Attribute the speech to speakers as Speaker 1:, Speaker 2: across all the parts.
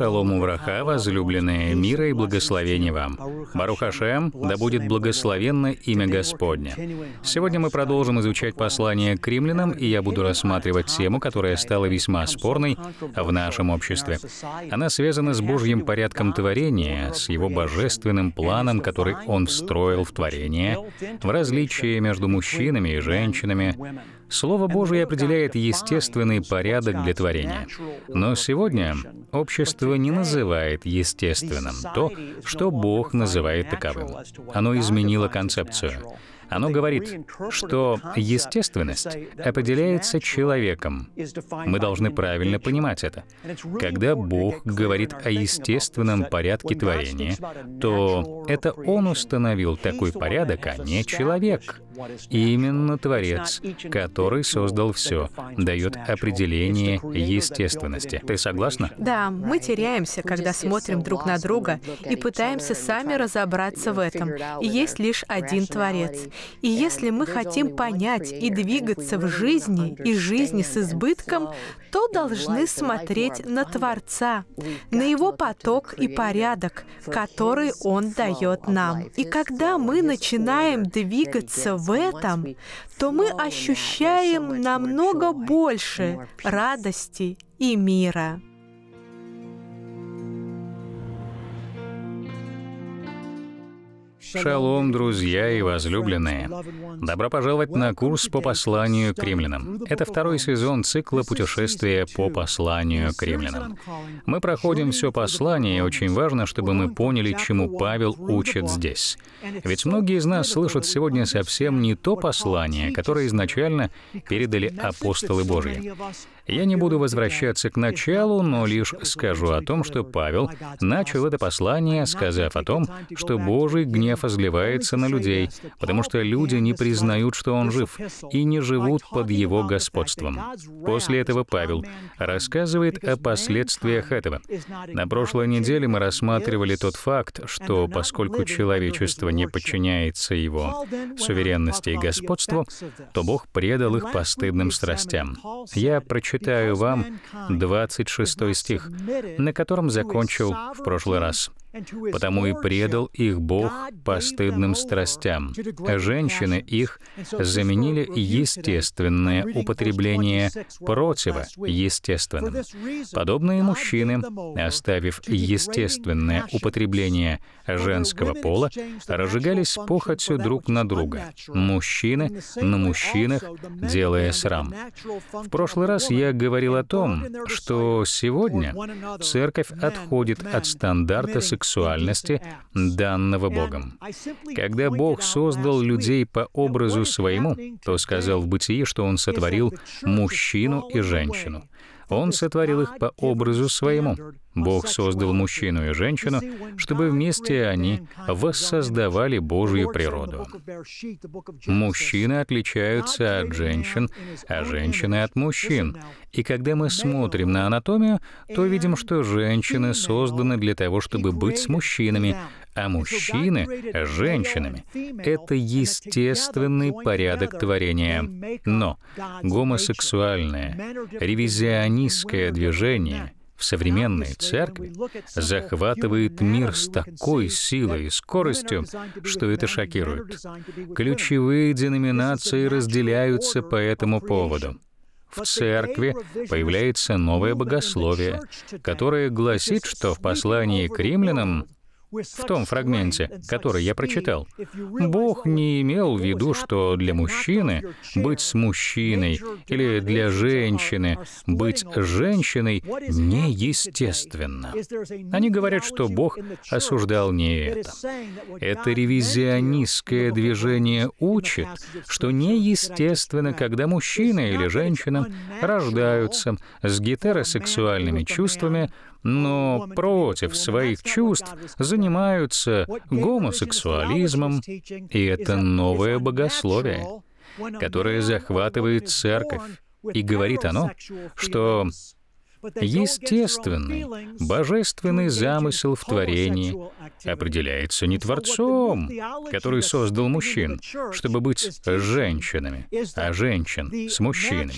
Speaker 1: шалом увраха, возлюбленные, мира и благословения вам. Барухашем, да будет благословенно имя Господне. Сегодня мы продолжим изучать послание к римлянам, и я буду рассматривать тему, которая стала весьма спорной в нашем обществе. Она связана с Божьим порядком творения, с Его божественным планом, который Он встроил в творение, в различии между мужчинами и женщинами, Слово Божие определяет естественный порядок для творения. Но сегодня общество не называет естественным то, что Бог называет таковым. Оно изменило концепцию. Оно говорит, что естественность определяется человеком. Мы должны правильно понимать это. Когда Бог говорит о естественном порядке творения, то это Он установил такой порядок, а не человек. И именно Творец, который создал все, дает определение естественности. Ты согласна?
Speaker 2: Да, мы теряемся, когда смотрим друг на друга и пытаемся сами разобраться в этом. И есть лишь один Творец. И если мы хотим понять и двигаться в жизни, и жизни с избытком, то должны смотреть на Творца, на его поток и порядок, который он дает нам. И когда мы начинаем двигаться в этом, то мы ощущаем намного больше радости и мира.
Speaker 1: Шалом, друзья и возлюбленные! Добро пожаловать на курс по посланию к римлянам. Это второй сезон цикла путешествия по посланию к римлянам». Мы проходим все послание, и очень важно, чтобы мы поняли, чему Павел учит здесь. Ведь многие из нас слышат сегодня совсем не то послание, которое изначально передали апостолы Божьи. Я не буду возвращаться к началу, но лишь скажу о том, что Павел начал это послание, сказав о том, что Божий гнев изливается на людей, потому что люди не признают, что он жив, и не живут под его господством. После этого Павел рассказывает о последствиях этого. На прошлой неделе мы рассматривали тот факт, что поскольку человечество не подчиняется его суверенности и господству, то Бог предал их постыдным страстям. Я прочитал читаю вам 26 стих, на котором закончил в прошлый раз потому и предал их Бог постыдным страстям. Женщины их заменили естественное употребление противоестественным. Подобные мужчины, оставив естественное употребление женского пола, разжигались похотью друг на друга, мужчины на мужчинах, делая срам. В прошлый раз я говорил о том, что сегодня церковь отходит от стандарта сексуальности сексуальности, данного Богом. Когда Бог создал людей по образу своему, то сказал в Бытии, что Он сотворил мужчину и женщину. Он сотворил их по образу своему. Бог создал мужчину и женщину, чтобы вместе они воссоздавали Божью природу. Мужчины отличаются от женщин, а женщины от мужчин. И когда мы смотрим на анатомию, то видим, что женщины созданы для того, чтобы быть с мужчинами, а мужчины — женщинами. Это естественный порядок творения. Но гомосексуальное, ревизионистское движение — в современной церкви захватывает мир с такой силой и скоростью, что это шокирует. Ключевые деноминации разделяются по этому поводу. В церкви появляется новое богословие, которое гласит, что в послании к римлянам в том фрагменте, который я прочитал. Бог не имел в виду, что для мужчины быть с мужчиной или для женщины быть женщиной неестественно. Они говорят, что Бог осуждал не это. Это ревизионистское движение учит, что неестественно, когда мужчина или женщина рождаются с гетеросексуальными чувствами, но против своих чувств занимаются гомосексуализмом, и это новое богословие, которое захватывает церковь, и говорит оно, что Естественный, божественный замысел в творении определяется не Творцом, который создал мужчин, чтобы быть женщинами, а женщин с мужчинами.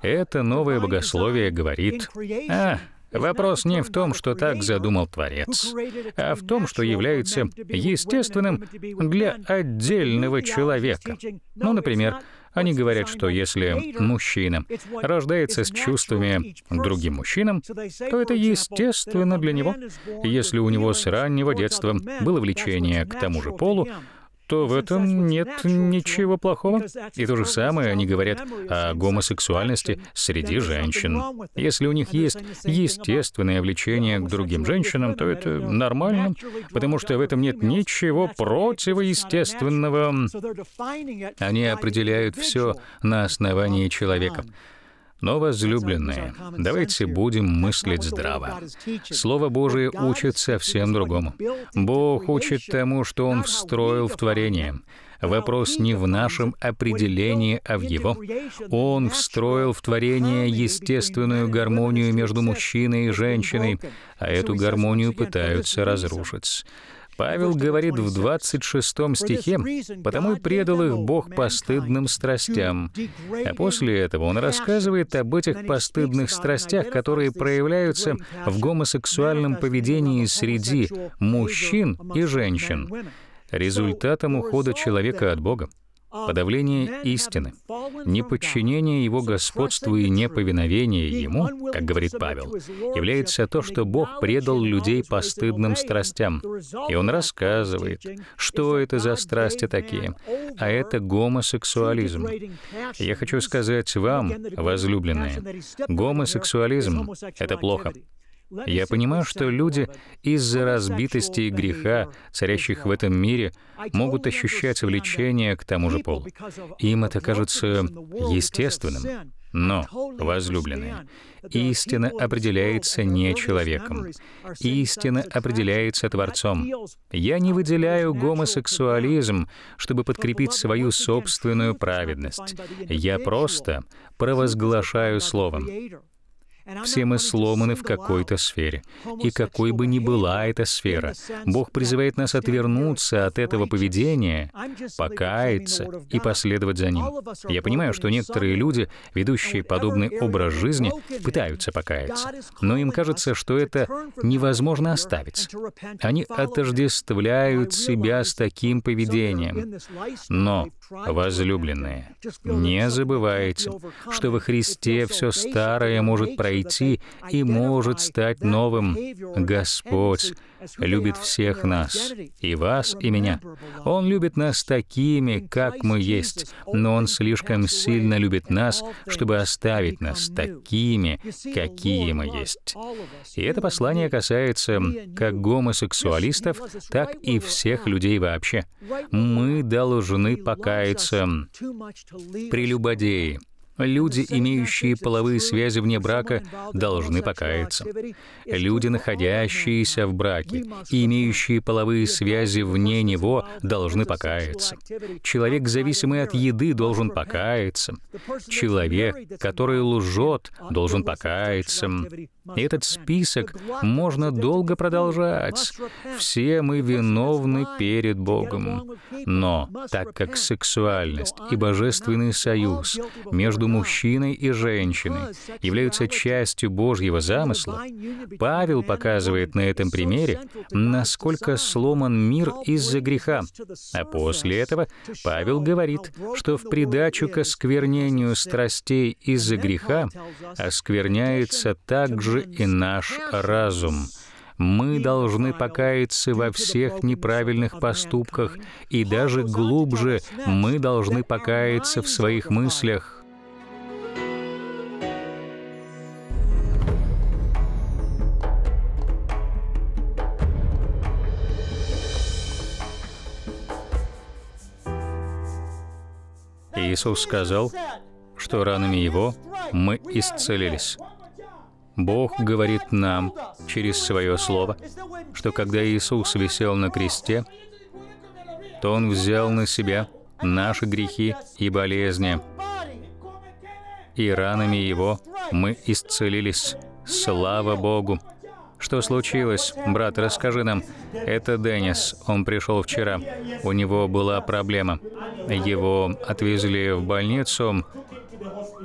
Speaker 1: Это новое богословие говорит, а, Вопрос не в том, что так задумал Творец, а в том, что является естественным для отдельного человека. Ну, например, они говорят, что если мужчина рождается с чувствами другим мужчинам, то это естественно для него. Если у него с раннего детства было влечение к тому же полу, то в этом нет ничего плохого. И то же самое они говорят о гомосексуальности среди женщин. Если у них есть естественное влечение к другим женщинам, то это нормально, потому что в этом нет ничего противоестественного. Они определяют все на основании человека. Но, возлюбленные, давайте будем мыслить здраво. Слово Божие учит совсем другому. Бог учит тому, что Он встроил в творение. Вопрос не в нашем определении, а в его. Он встроил в творение естественную гармонию между мужчиной и женщиной, а эту гармонию пытаются разрушить. Павел говорит в 26 стихе, «Потому и предал их Бог постыдным страстям». А после этого он рассказывает об этих постыдных страстях, которые проявляются в гомосексуальном поведении среди мужчин и женщин результатом ухода человека от Бога подавление истины, неподчинение его господству и неповиновение ему, как говорит Павел, является то, что Бог предал людей постыдным страстям. И он рассказывает, что это за страсти такие, а это гомосексуализм. Я хочу сказать вам, возлюбленные, гомосексуализм — это плохо. Я понимаю, что люди из-за разбитости и греха, царящих в этом мире, могут ощущать влечение к тому же полу. Им это кажется естественным. Но, возлюбленные, истина определяется не человеком. Истина определяется Творцом. Я не выделяю гомосексуализм, чтобы подкрепить свою собственную праведность. Я просто провозглашаю словом. Все мы сломаны в какой-то сфере. И какой бы ни была эта сфера, Бог призывает нас отвернуться от этого поведения, покаяться и последовать за Ним. Я понимаю, что некоторые люди, ведущие подобный образ жизни, пытаются покаяться. Но им кажется, что это невозможно оставить. Они отождествляют себя с таким поведением. Но, возлюбленные, не забывайте, что во Христе все старое может пройти прийти и может стать новым. Господь любит всех нас, и вас, и меня. Он любит нас такими, как мы есть, но Он слишком сильно любит нас, чтобы оставить нас такими, какие мы есть. И это послание касается как гомосексуалистов, так и всех людей вообще. Мы должны покаяться. Прелюбодеи, Люди, имеющие половые связи вне брака, должны покаяться. Люди, находящиеся в браке и имеющие половые связи вне него, должны покаяться. Человек, зависимый от еды, должен покаяться. Человек, который лжет, должен покаяться этот список можно долго продолжать. Все мы виновны перед Богом. Но так как сексуальность и божественный союз между мужчиной и женщиной являются частью Божьего замысла, Павел показывает на этом примере, насколько сломан мир из-за греха. А после этого Павел говорит, что в придачу к осквернению страстей из-за греха оскверняется также также и наш разум. Мы должны покаяться во всех неправильных поступках, и даже глубже мы должны покаяться в своих мыслях. Иисус сказал, что ранами Его мы исцелились. Бог говорит нам через Свое Слово, что когда Иисус висел на кресте, то Он взял на Себя наши грехи и болезни, и ранами Его мы исцелились. Слава Богу! Что случилось? Брат, расскажи нам. Это Деннис. Он пришел вчера. У него была проблема. Его отвезли в больницу.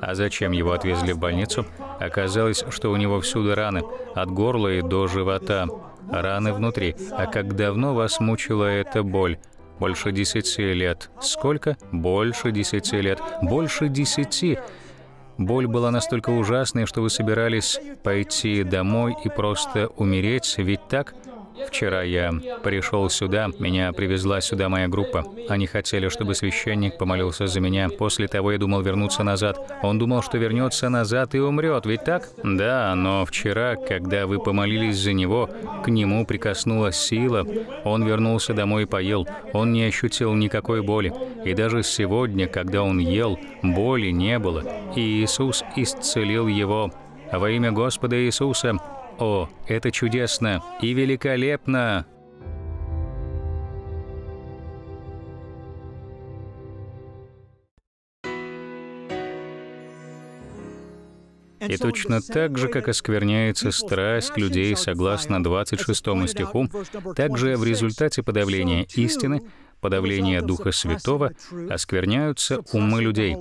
Speaker 1: А зачем его отвезли в больницу? Оказалось, что у него всюду раны, от горла и до живота. Раны внутри. А как давно вас мучила эта боль? Больше десяти лет. Сколько? Больше десяти лет. Больше десяти. Боль была настолько ужасной, что вы собирались пойти домой и просто умереть, ведь так? Вчера я пришел сюда, меня привезла сюда моя группа. Они хотели, чтобы священник помолился за меня. После того я думал вернуться назад. Он думал, что вернется назад и умрет, ведь так? Да, но вчера, когда вы помолились за него, к нему прикоснулась сила. Он вернулся домой и поел. Он не ощутил никакой боли. И даже сегодня, когда он ел, боли не было. И Иисус исцелил его. Во имя Господа Иисуса о, это чудесно и великолепно! И точно так же, как оскверняется страсть людей согласно 26 стиху, также в результате подавления истины, подавления Духа Святого, оскверняются умы людей.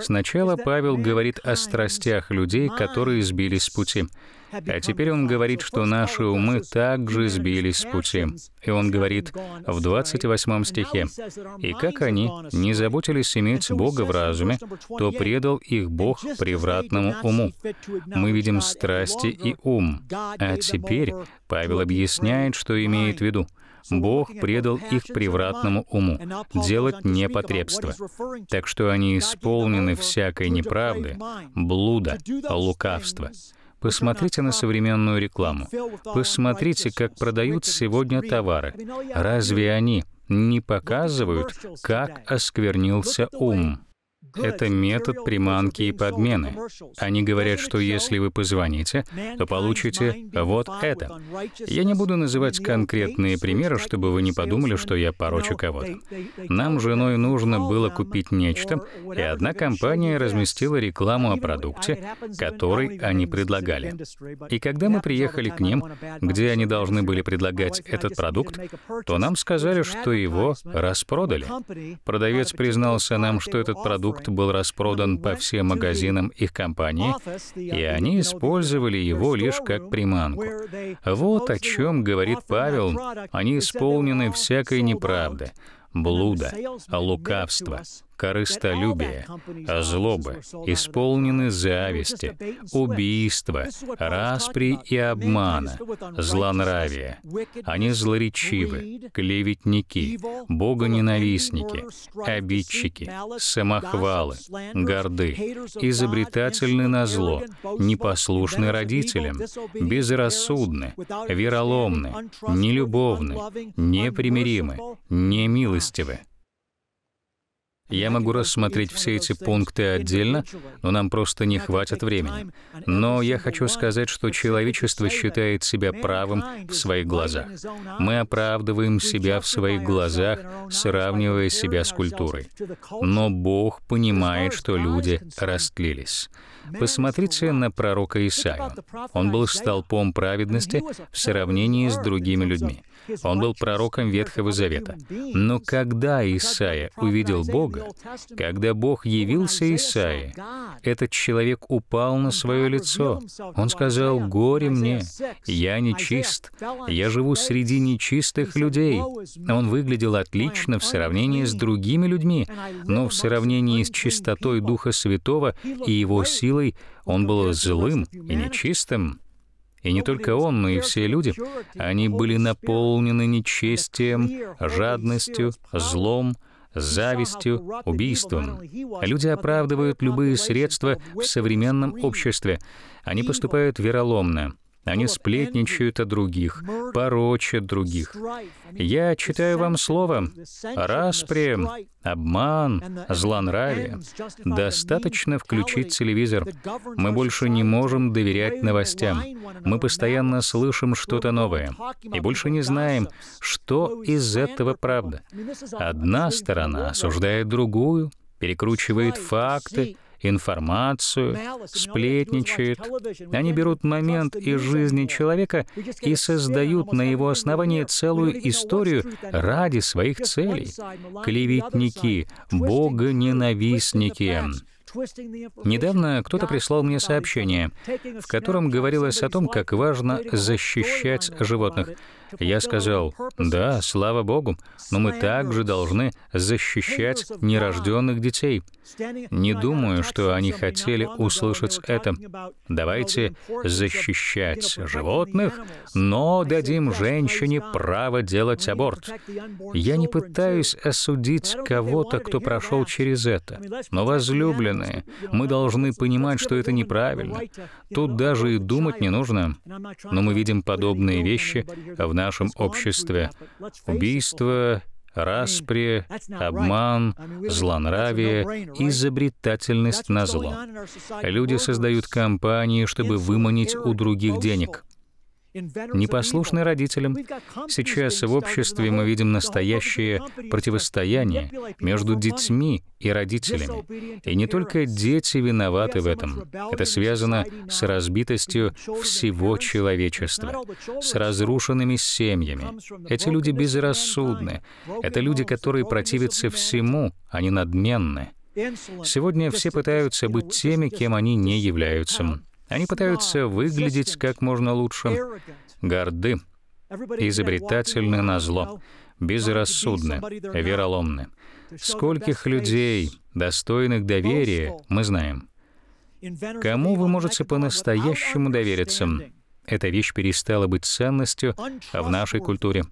Speaker 1: Сначала Павел говорит о страстях людей, которые сбились с пути. А теперь он говорит, что наши умы также сбились с пути. И он говорит в 28 стихе, «И как они не заботились иметь Бога в разуме, то предал их Бог превратному уму». Мы видим страсти и ум. А теперь Павел объясняет, что имеет в виду. Бог предал их превратному уму, делать непотребство. Так что они исполнены всякой неправды, блуда, лукавства. Посмотрите на современную рекламу. Посмотрите, как продают сегодня товары. Разве они не показывают, как осквернился ум? Это метод приманки и подмены. Они говорят, что если вы позвоните, то получите вот это. Я не буду называть конкретные примеры, чтобы вы не подумали, что я порочу кого-то. Нам с женой нужно было купить нечто, и одна компания разместила рекламу о продукте, который они предлагали. И когда мы приехали к ним, где они должны были предлагать этот продукт, то нам сказали, что его распродали. Продавец признался нам, что этот продукт продукт был распродан по всем магазинам их компании, и они использовали его лишь как приманку. Вот о чем говорит Павел, они исполнены всякой неправды, блуда, лукавства, корыстолюбия, а злобы, исполнены зависти, убийства, распри и обмана, злонравия. Они злоречивы, клеветники, богоненавистники, обидчики, самохвалы, горды, изобретательны на зло, непослушны родителям, безрассудны, вероломны, нелюбовны, непримиримы, немилостивы, я могу рассмотреть все эти пункты отдельно, но нам просто не хватит времени. Но я хочу сказать, что человечество считает себя правым в своих глазах. Мы оправдываем себя в своих глазах, сравнивая себя с культурой. Но Бог понимает, что люди растлились. Посмотрите на пророка Исаию. Он был столпом праведности в сравнении с другими людьми. Он был пророком Ветхого Завета. Но когда Исаия увидел Бога, когда Бог явился Исаии, этот человек упал на свое лицо. Он сказал, «Горе мне, я нечист, я живу среди нечистых людей». Он выглядел отлично в сравнении с другими людьми, но в сравнении с чистотой Духа Святого и его силой он был злым и нечистым. И не только он, но и все люди, они были наполнены нечестием, жадностью, злом, завистью, убийством. Люди оправдывают любые средства в современном обществе. Они поступают вероломно. Они сплетничают о других, порочат других. Я читаю вам слово. Распри, обман, злонравие. Достаточно включить телевизор. Мы больше не можем доверять новостям. Мы постоянно слышим что-то новое. И больше не знаем, что из этого правда. Одна сторона осуждает другую, перекручивает факты, информацию, сплетничают. Они берут момент из жизни человека и создают на его основании целую историю ради своих целей. Клеветники, богоненавистники. Недавно кто-то прислал мне сообщение, в котором говорилось о том, как важно защищать животных. Я сказал, да, слава богу, но мы также должны защищать нерожденных детей. Не думаю, что они хотели услышать это. Давайте защищать животных, но дадим женщине право делать аборт. Я не пытаюсь осудить кого-то, кто прошел через это, но возлюбленные, разные. Мы должны понимать, что это неправильно. Тут даже и думать не нужно. Но мы видим подобные вещи в нашем обществе. Убийство, распри, обман, злонравие, изобретательность на зло. Люди создают компании, чтобы выманить у других денег непослушны родителям. Сейчас в обществе мы видим настоящее противостояние между детьми и родителями. И не только дети виноваты в этом. Это связано с разбитостью всего человечества, с разрушенными семьями. Эти люди безрассудны. Это люди, которые противятся всему, они а надменны. Сегодня все пытаются быть теми, кем они не являются. Они пытаются выглядеть как можно лучше, горды,
Speaker 2: изобретательны на зло,
Speaker 1: безрассудны, вероломны. Скольких людей, достойных доверия, мы знаем. Кому вы можете по-настоящему довериться? Эта вещь перестала быть ценностью в нашей культуре.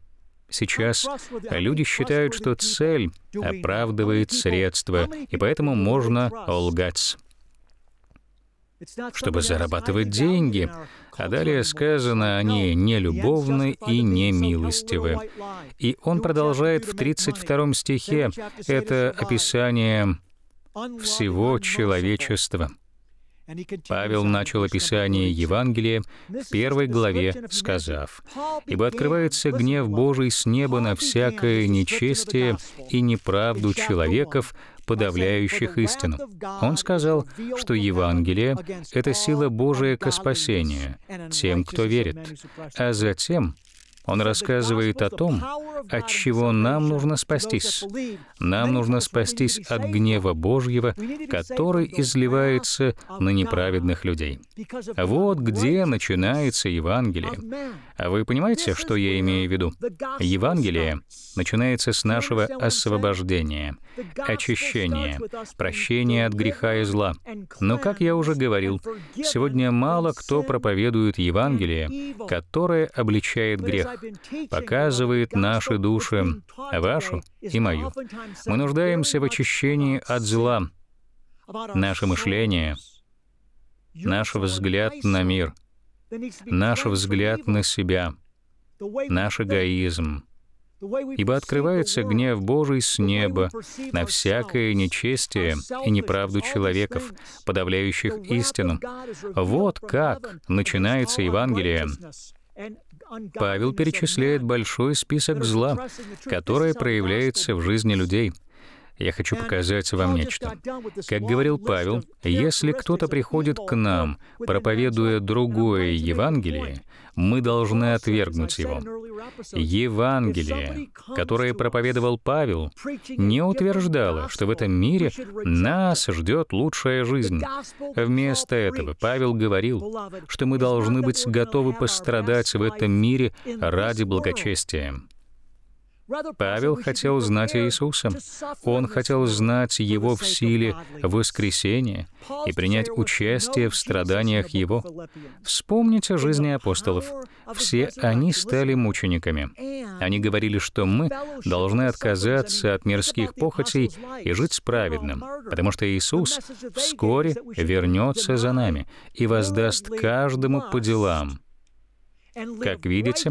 Speaker 1: Сейчас люди считают, что цель оправдывает средства, и поэтому можно лгать чтобы зарабатывать деньги. А далее сказано, они не любовны и не милостивы. И он продолжает в 32 стихе это описание всего человечества. Павел начал описание Евангелия в первой главе, сказав, «Ибо открывается гнев Божий с неба на всякое нечестие и неправду человеков, подавляющих истину. Он сказал, что Евангелие — это сила Божия ко спасению тем, кто верит, а затем он рассказывает о том, от чего нам нужно спастись. Нам нужно спастись от гнева Божьего, который изливается на неправедных людей. Вот где начинается Евангелие. А вы понимаете, что я имею в виду? Евангелие начинается с нашего освобождения, очищения, прощения от греха и зла. Но, как я уже говорил, сегодня мало кто проповедует Евангелие, которое обличает грех показывает наши души, вашу и мою. Мы нуждаемся в очищении от зла. Наше мышление, наш взгляд на мир, наш взгляд на себя, наш эгоизм, ибо открывается гнев Божий с неба на всякое нечестие и неправду человеков, подавляющих истину. Вот как начинается Евангелие. Павел перечисляет большой список зла, которое проявляется в жизни людей — я хочу показать вам нечто. Как говорил Павел, если кто-то приходит к нам, проповедуя другое Евангелие, мы должны отвергнуть его. Евангелие, которое проповедовал Павел, не утверждало, что в этом мире нас ждет лучшая жизнь. Вместо этого Павел говорил, что мы должны быть готовы пострадать в этом мире ради благочестия. Павел хотел знать Иисуса. Он хотел знать Его в силе воскресения и принять участие в страданиях Его. Вспомните жизни апостолов. Все они стали мучениками. Они говорили, что мы должны отказаться от мирских похотей и жить с потому что Иисус вскоре вернется за нами и воздаст каждому по делам. Как видите,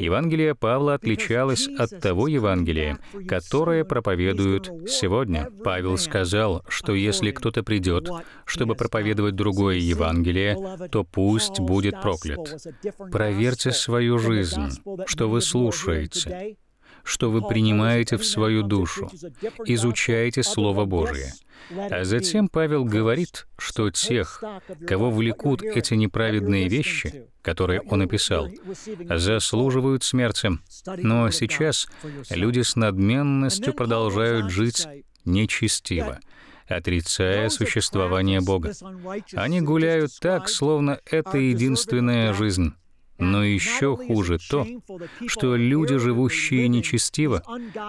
Speaker 1: Евангелие Павла отличалось от того Евангелия, которое проповедуют сегодня. Павел сказал, что если кто-то придет, чтобы проповедовать другое Евангелие, то пусть будет проклят. Проверьте свою жизнь, что вы слушаете что вы принимаете в свою душу, изучаете Слово Божие. А затем Павел говорит, что тех, кого влекут эти неправедные вещи, которые он описал, заслуживают смерти. Но сейчас люди с надменностью продолжают жить нечестиво, отрицая существование Бога. Они гуляют так, словно это единственная жизнь. Но еще хуже то, что люди, живущие нечестиво,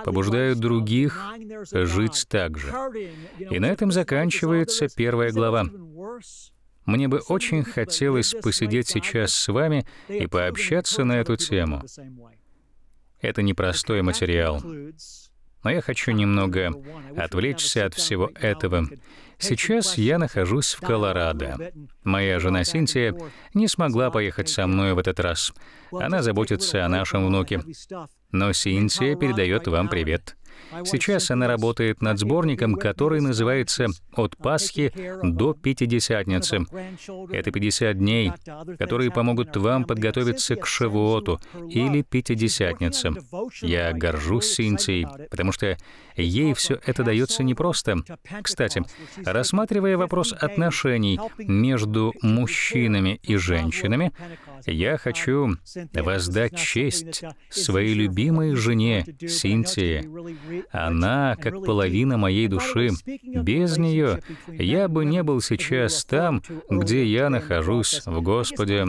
Speaker 1: побуждают других жить так же. И на этом заканчивается первая глава. Мне бы очень хотелось посидеть сейчас с вами и пообщаться на эту тему. Это непростой материал но я хочу немного отвлечься от всего этого. Сейчас я нахожусь в Колорадо. Моя жена Синтия не смогла поехать со мной в этот раз. Она заботится о нашем внуке. Но Синтия передает вам привет. Сейчас она работает над сборником, который называется «От Пасхи до Пятидесятницы». Это 50 дней, которые помогут вам подготовиться к Шавуоту или Пятидесятнице. Я горжусь Синцией, потому что ей все это дается непросто. Кстати, рассматривая вопрос отношений между мужчинами и женщинами, я хочу воздать честь своей любимой жене Синтии. Она как половина моей души. Без нее я бы не был сейчас там, где я нахожусь в Господе.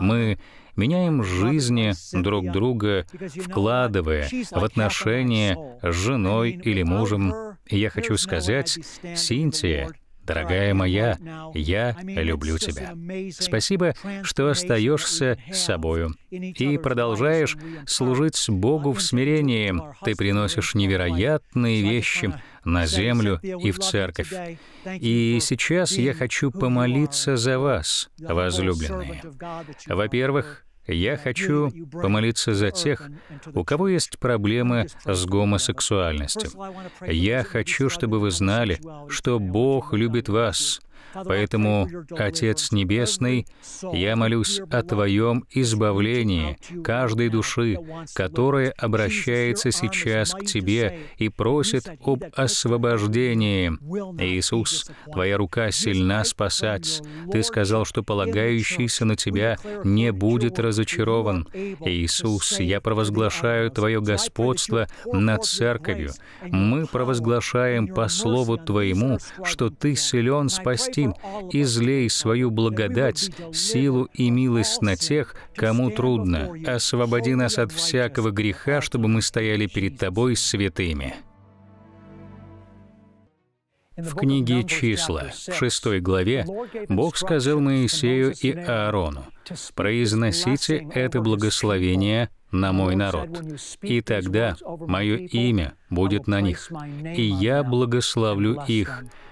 Speaker 1: Мы меняем жизни друг друга, вкладывая в отношения с женой или мужем. я хочу сказать, Синтия Дорогая моя, я люблю тебя. Спасибо, что остаешься с собою и продолжаешь служить Богу в смирении. Ты приносишь невероятные вещи на землю и в церковь. И сейчас я хочу помолиться за вас, возлюбленные. Во-первых, я хочу помолиться за тех, у кого есть проблемы с гомосексуальностью. Я хочу, чтобы вы знали, что Бог любит вас, Поэтому, Отец Небесный, я молюсь о Твоем избавлении каждой души, которая обращается сейчас к Тебе и просит об освобождении. Иисус, Твоя рука сильна спасать. Ты сказал, что полагающийся на Тебя не будет разочарован. Иисус, я провозглашаю Твое господство над Церковью. Мы провозглашаем по Слову Твоему, что Ты силен спасти Константин, «Излей свою благодать, силу и милость на тех, кому трудно. Освободи нас от всякого греха, чтобы мы стояли перед Тобой святыми». В книге «Числа» в шестой главе Бог сказал Моисею и Аарону, «Произносите это благословение на мой народ, и тогда мое имя будет на них, и я благословлю их,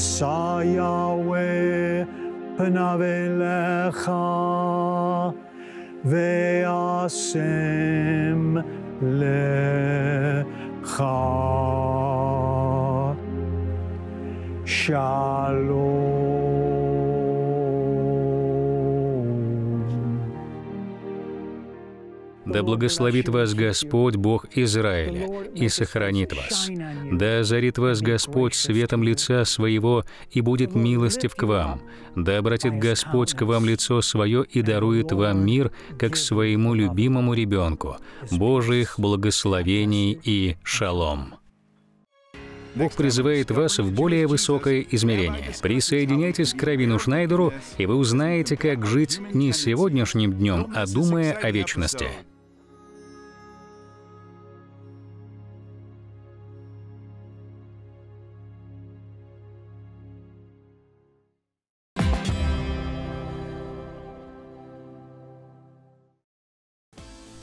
Speaker 1: saw Yahweh, ve Veasem Lecha. Shalom. Да благословит вас Господь, Бог Израиля, и сохранит вас. Да озарит вас Господь светом лица своего, и будет милостив к вам. Да обратит Господь к вам лицо свое и дарует вам мир, как своему любимому ребенку. Божьих благословений и шалом. Бог призывает вас в более высокое измерение. Присоединяйтесь к Равину Шнайдеру, и вы узнаете, как жить не сегодняшним днем, а думая о вечности.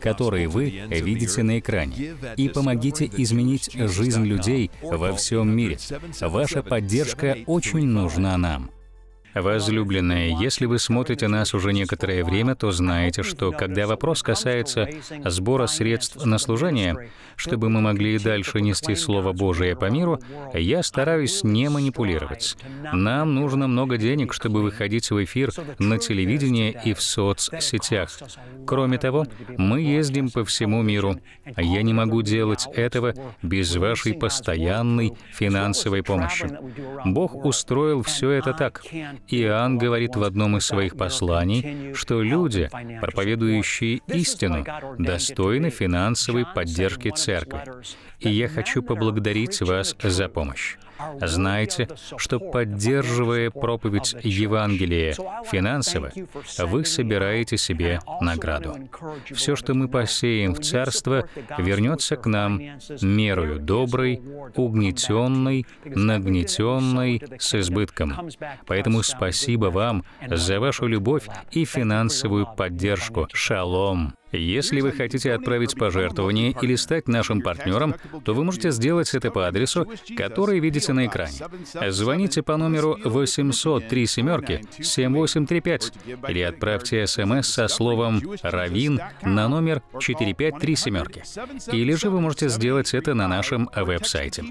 Speaker 1: которые вы видите на экране, и помогите изменить жизнь людей во всем мире. Ваша поддержка очень нужна нам. Возлюбленные, если вы смотрите нас уже некоторое время, то знаете, что когда вопрос касается сбора средств на служение, чтобы мы могли и дальше нести Слово Божие по миру, я стараюсь не манипулировать. Нам нужно много денег, чтобы выходить в эфир на телевидении и в соцсетях. Кроме того, мы ездим по всему миру. Я не могу делать этого без вашей постоянной финансовой помощи. Бог устроил все это так. Иоанн говорит в одном из своих посланий, что люди, проповедующие истину, достойны финансовой поддержки церкви. И я хочу поблагодарить вас за помощь. Знайте, что поддерживая проповедь Евангелия финансово, вы собираете себе награду. Все, что мы посеем в Царство, вернется к нам мерою доброй, угнетенной, нагнетенной, с избытком. Поэтому спасибо вам за вашу любовь и финансовую поддержку. Шалом! Если вы хотите отправить пожертвование или стать нашим партнером, то вы можете сделать это по адресу, который видите на экране. Звоните по номеру 803 семерки 7835 или отправьте смс со словом «Равин» на номер 453 семерки. Или же вы можете сделать это на нашем веб-сайте.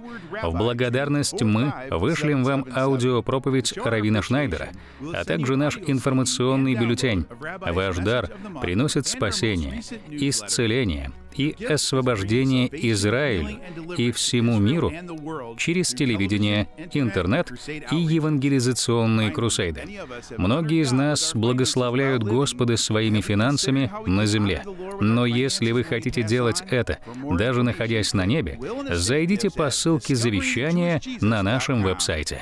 Speaker 1: В благодарность мы вышлем вам аудиопроповедь Равина Шнайдера, а также наш информационный бюллетень. Ваш дар приносит спасение спасение, исцеление и освобождение Израилю и всему миру через телевидение, интернет и евангелизационные крусейды. Многие из нас благословляют Господа своими финансами на земле. Но если вы хотите делать это, даже находясь на небе, зайдите по ссылке завещания на нашем веб-сайте.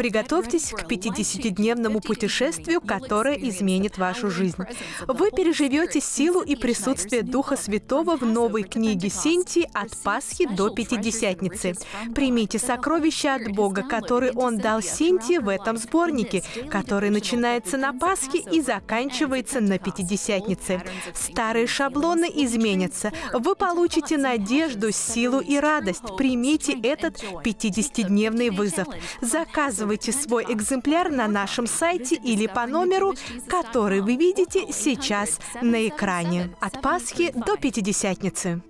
Speaker 2: Приготовьтесь к 50-дневному путешествию, которое изменит вашу жизнь. Вы переживете силу и присутствие Духа Святого в новой книге Синтии от Пасхи до Пятидесятницы. Примите сокровища от Бога, которые Он дал Синтии в этом сборнике, который начинается на Пасхе и заканчивается на Пятидесятнице. Старые шаблоны изменятся. Вы получите надежду, силу и радость. Примите этот 50-дневный вызов. Заказывайте Заказывайте свой экземпляр на нашем сайте или по номеру, который вы видите сейчас на экране. От Пасхи до Пятидесятницы.